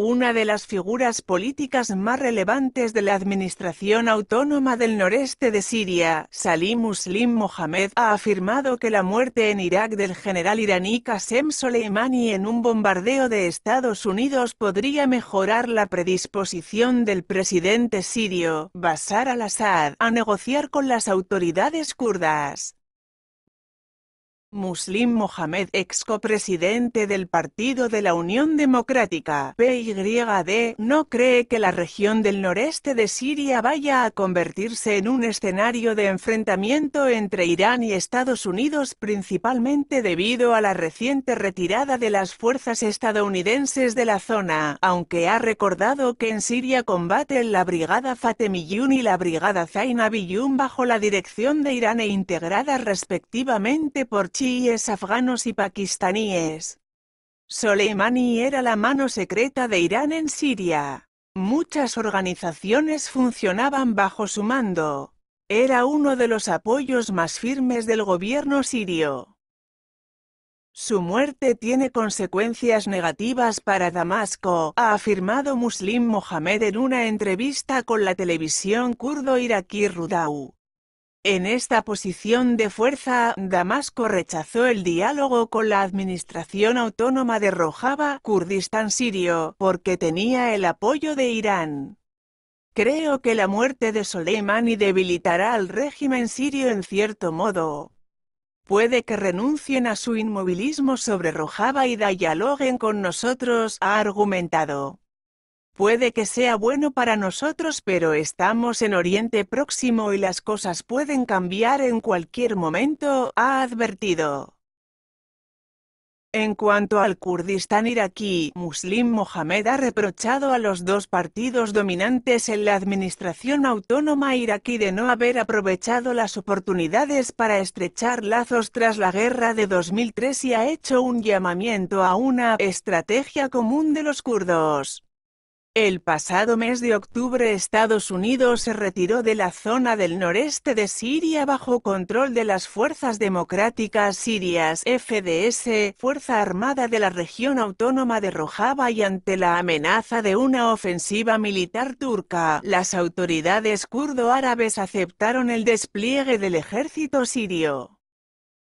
una de las figuras políticas más relevantes de la Administración Autónoma del Noreste de Siria, Salim Muslim Mohamed, ha afirmado que la muerte en Irak del general iraní Qasem Soleimani en un bombardeo de Estados Unidos podría mejorar la predisposición del presidente sirio, Bashar al-Assad, a negociar con las autoridades kurdas. Muslim Mohamed, ex copresidente del Partido de la Unión Democrática, PYD, no cree que la región del noreste de Siria vaya a convertirse en un escenario de enfrentamiento entre Irán y Estados Unidos principalmente debido a la reciente retirada de las fuerzas estadounidenses de la zona, aunque ha recordado que en Siria combaten la Brigada Fatemiyun y la Brigada Zainabiyun bajo la dirección de Irán e integradas respectivamente por chiíes afganos y pakistaníes. Soleimani era la mano secreta de Irán en Siria. Muchas organizaciones funcionaban bajo su mando. Era uno de los apoyos más firmes del gobierno sirio. Su muerte tiene consecuencias negativas para Damasco, ha afirmado Muslim Mohamed en una entrevista con la televisión kurdo-iraquí Rudau. En esta posición de fuerza, Damasco rechazó el diálogo con la administración autónoma de Rojava, Kurdistán sirio, porque tenía el apoyo de Irán. Creo que la muerte de Soleimani debilitará al régimen sirio en cierto modo. Puede que renuncien a su inmovilismo sobre Rojava y dialoguen con nosotros, ha argumentado. Puede que sea bueno para nosotros, pero estamos en Oriente Próximo y las cosas pueden cambiar en cualquier momento, ha advertido. En cuanto al Kurdistán iraquí, Muslim Mohamed ha reprochado a los dos partidos dominantes en la administración autónoma iraquí de no haber aprovechado las oportunidades para estrechar lazos tras la guerra de 2003 y ha hecho un llamamiento a una estrategia común de los kurdos. El pasado mes de octubre Estados Unidos se retiró de la zona del noreste de Siria bajo control de las Fuerzas Democráticas Sirias FDS, Fuerza Armada de la región autónoma de Rojava y ante la amenaza de una ofensiva militar turca, las autoridades kurdo-árabes aceptaron el despliegue del ejército sirio.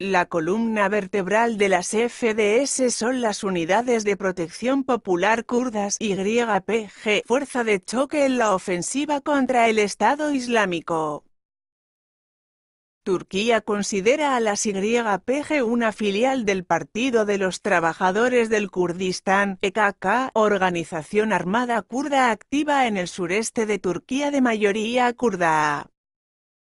La columna vertebral de las FDS son las unidades de protección popular kurdas YPG, fuerza de choque en la ofensiva contra el Estado Islámico. Turquía considera a las YPG una filial del Partido de los Trabajadores del Kurdistán, EKK, organización armada kurda activa en el sureste de Turquía de mayoría kurda.